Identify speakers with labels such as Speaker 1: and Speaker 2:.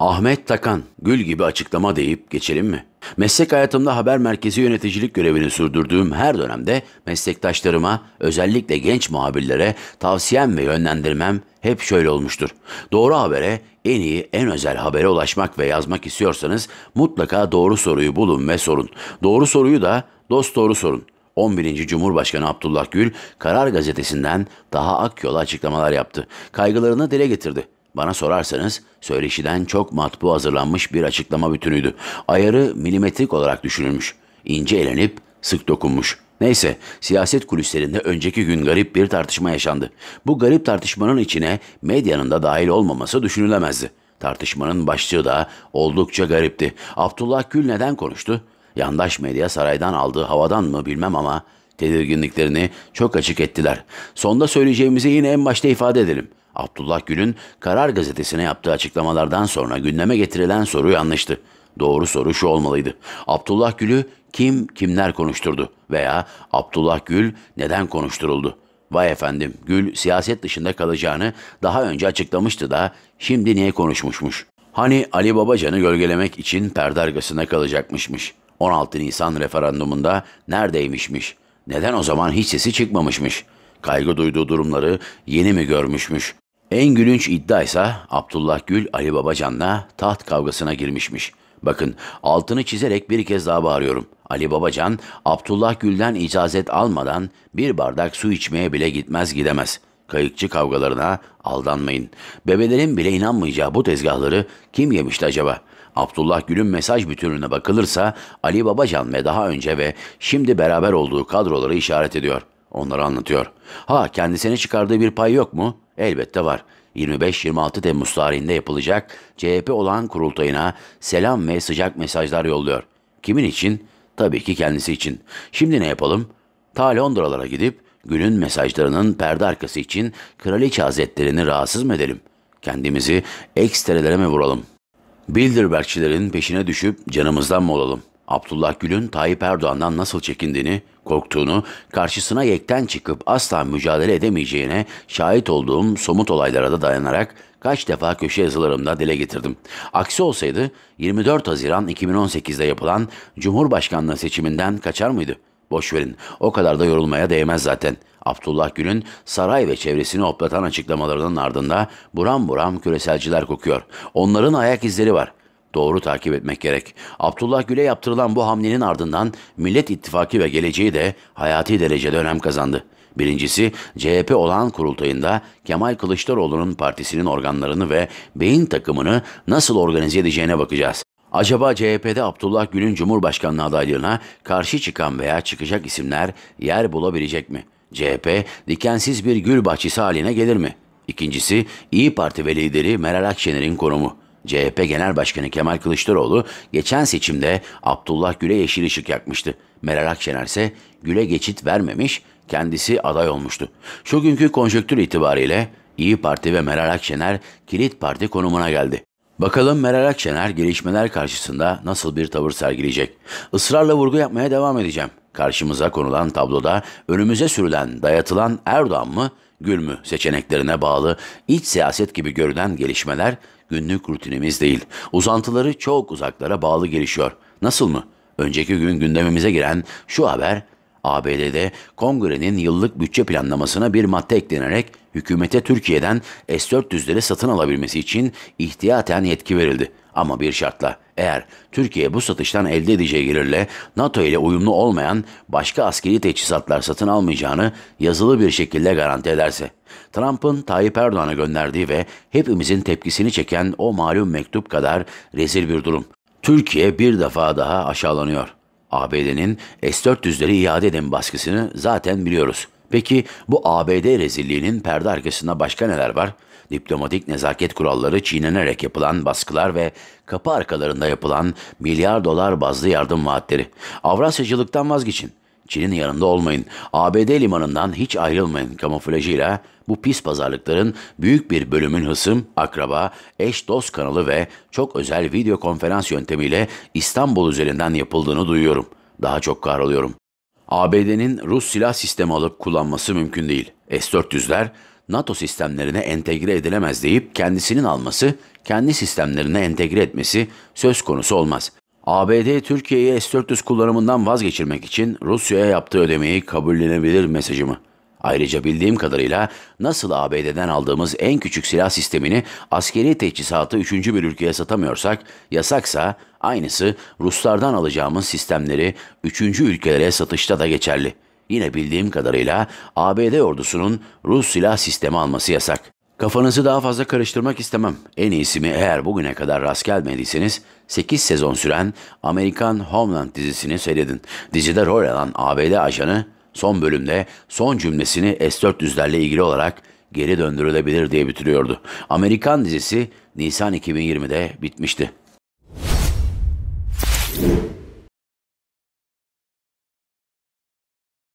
Speaker 1: Ahmet Takan, gül gibi açıklama deyip geçelim mi? Meslek hayatımda haber merkezi yöneticilik görevini sürdürdüğüm her dönemde meslektaşlarıma, özellikle genç muhabirlere tavsiyem ve yönlendirmem hep şöyle olmuştur. Doğru habere, en iyi, en özel habere ulaşmak ve yazmak istiyorsanız mutlaka doğru soruyu bulun ve sorun. Doğru soruyu da dost doğru sorun. 11. Cumhurbaşkanı Abdullah Gül, Karar Gazetesi'nden daha ak yola açıklamalar yaptı. Kaygılarını dile getirdi. Bana sorarsanız söyleşiden çok matbu hazırlanmış bir açıklama bütünüydü. Ayarı milimetrik olarak düşünülmüş. İnce elenip sık dokunmuş. Neyse siyaset kulislerinde önceki gün garip bir tartışma yaşandı. Bu garip tartışmanın içine medyanın da dahil olmaması düşünülemezdi. Tartışmanın başlığı da oldukça garipti. Abdullah Gül neden konuştu? Yandaş medya saraydan aldığı havadan mı bilmem ama tedirginliklerini çok açık ettiler. Sonda söyleyeceğimizi yine en başta ifade edelim. Abdullah Gül'ün Karar Gazetesi'ne yaptığı açıklamalardan sonra gündeme getirilen soru yanlıştı. Doğru soru şu olmalıydı. Abdullah Gül'ü kim kimler konuşturdu veya Abdullah Gül neden konuşturuldu? Vay efendim Gül siyaset dışında kalacağını daha önce açıklamıştı da şimdi niye konuşmuşmuş? Hani Ali Babacan'ı gölgelemek için perde arkasına kalacakmışmış. 16 Nisan referandumunda neredeymişmiş? Neden o zaman hiç sesi çıkmamışmış? Kaygı duyduğu durumları yeni mi görmüşmüş? En gülünç iddia ise Abdullah Gül Ali Babacan'la taht kavgasına girmişmiş. Bakın altını çizerek bir kez daha bağırıyorum. Ali Babacan Abdullah Gül'den icazet almadan bir bardak su içmeye bile gitmez gidemez. Kayıkçı kavgalarına aldanmayın. Bebelerin bile inanmayacağı bu tezgahları kim yemişti acaba?'' Abdullah Gül'ün mesaj bütününe bakılırsa Ali Babacan ve daha önce ve şimdi beraber olduğu kadroları işaret ediyor. Onları anlatıyor. Ha kendisine çıkardığı bir pay yok mu? Elbette var. 25-26 Temmuz tarihinde yapılacak CHP olan kurultayına selam ve sıcak mesajlar yolluyor. Kimin için? Tabii ki kendisi için. Şimdi ne yapalım? Ta Londralara gidip günün mesajlarının perde arkası için kraliçe hazretlerini rahatsız mı edelim? Kendimizi ekstrelere mi vuralım? Bilderbergçilerin peşine düşüp canımızdan mı olalım? Abdullah Gül'ün Tayyip Erdoğan'dan nasıl çekindiğini, korktuğunu, karşısına yekten çıkıp asla mücadele edemeyeceğine şahit olduğum somut olaylara da dayanarak kaç defa köşe yazılarımda dile getirdim. Aksi olsaydı 24 Haziran 2018'de yapılan Cumhurbaşkanlığı seçiminden kaçar mıydı? Boş verin. O kadar da yorulmaya değmez zaten. Abdullah Gül'ün saray ve çevresini hoplatan açıklamalarının ardında buram buram küreselciler kokuyor. Onların ayak izleri var. Doğru takip etmek gerek. Abdullah Gül'e yaptırılan bu hamlenin ardından Millet İttifakı ve geleceği de hayati derecede önem kazandı. Birincisi CHP olağan kurultayında Kemal Kılıçdaroğlu'nun partisinin organlarını ve beyin takımını nasıl organize edeceğine bakacağız. Acaba CHP'de Abdullah Gül'ün Cumhurbaşkanlığı adaylığına karşı çıkan veya çıkacak isimler yer bulabilecek mi? CHP dikensiz bir gül bahçesi haline gelir mi? İkincisi İyi Parti ve lideri Meral Akşener'in konumu. CHP Genel Başkanı Kemal Kılıçdaroğlu geçen seçimde Abdullah Gül'e yeşil ışık yakmıştı. Meral Akşener ise Gül'e geçit vermemiş, kendisi aday olmuştu. Şu günkü konjöktür itibariyle İyi Parti ve Meral Akşener kilit parti konumuna geldi. Bakalım Meral Akşener gelişmeler karşısında nasıl bir tavır sergileyecek? Israrla vurgu yapmaya devam edeceğim. Karşımıza konulan tabloda önümüze sürülen, dayatılan Erdoğan mı, Gül mü seçeneklerine bağlı iç siyaset gibi görünen gelişmeler günlük rutinimiz değil. Uzantıları çok uzaklara bağlı gelişiyor. Nasıl mı? Önceki gün gündemimize giren şu haber ABD'de kongrenin yıllık bütçe planlamasına bir madde eklenerek hükümete Türkiye'den S-400'leri satın alabilmesi için ihtiyaten yetki verildi. Ama bir şartla eğer Türkiye bu satıştan elde edeceği gelirle NATO ile uyumlu olmayan başka askeri teçhizatlar satın almayacağını yazılı bir şekilde garanti ederse. Trump'ın Tayyip Erdoğan'a gönderdiği ve hepimizin tepkisini çeken o malum mektup kadar rezil bir durum. Türkiye bir defa daha aşağılanıyor. ABD'nin S-400'leri iade edin baskısını zaten biliyoruz. Peki bu ABD rezilliğinin perde arkasında başka neler var? Diplomatik nezaket kuralları çiğnenerek yapılan baskılar ve kapı arkalarında yapılan milyar dolar bazlı yardım vaatleri. Avrasyacılıktan vazgeçin. Çin'in yanında olmayın. ABD limanından hiç ayrılmayın kamuflajıyla bu pis pazarlıkların büyük bir bölümün hısım, akraba, eş dost kanalı ve çok özel video konferans yöntemiyle İstanbul üzerinden yapıldığını duyuyorum. Daha çok kahroluyorum. ABD'nin Rus silah sistemi alıp kullanması mümkün değil. S-400'ler NATO sistemlerine entegre edilemez deyip kendisinin alması, kendi sistemlerine entegre etmesi söz konusu olmaz. ABD Türkiye'ye S-400 kullanımından vazgeçirmek için Rusya'ya yaptığı ödemeyi kabullenebilir mesajı mı? Ayrıca bildiğim kadarıyla nasıl ABD'den aldığımız en küçük silah sistemini askeri teçhizatı üçüncü bir ülkeye satamıyorsak, yasaksa aynısı Ruslardan alacağımız sistemleri üçüncü ülkelere satışta da geçerli. Yine bildiğim kadarıyla ABD ordusunun Rus silah sistemi alması yasak. Kafanızı daha fazla karıştırmak istemem. En iyisi mi eğer bugüne kadar rast gelmediyseniz 8 sezon süren Amerikan Homeland dizisini seyredin. Dizide rol alan ABD ajanı son bölümde son cümlesini S-400'lerle ilgili olarak geri döndürülebilir diye bitiriyordu. Amerikan dizisi Nisan 2020'de bitmişti.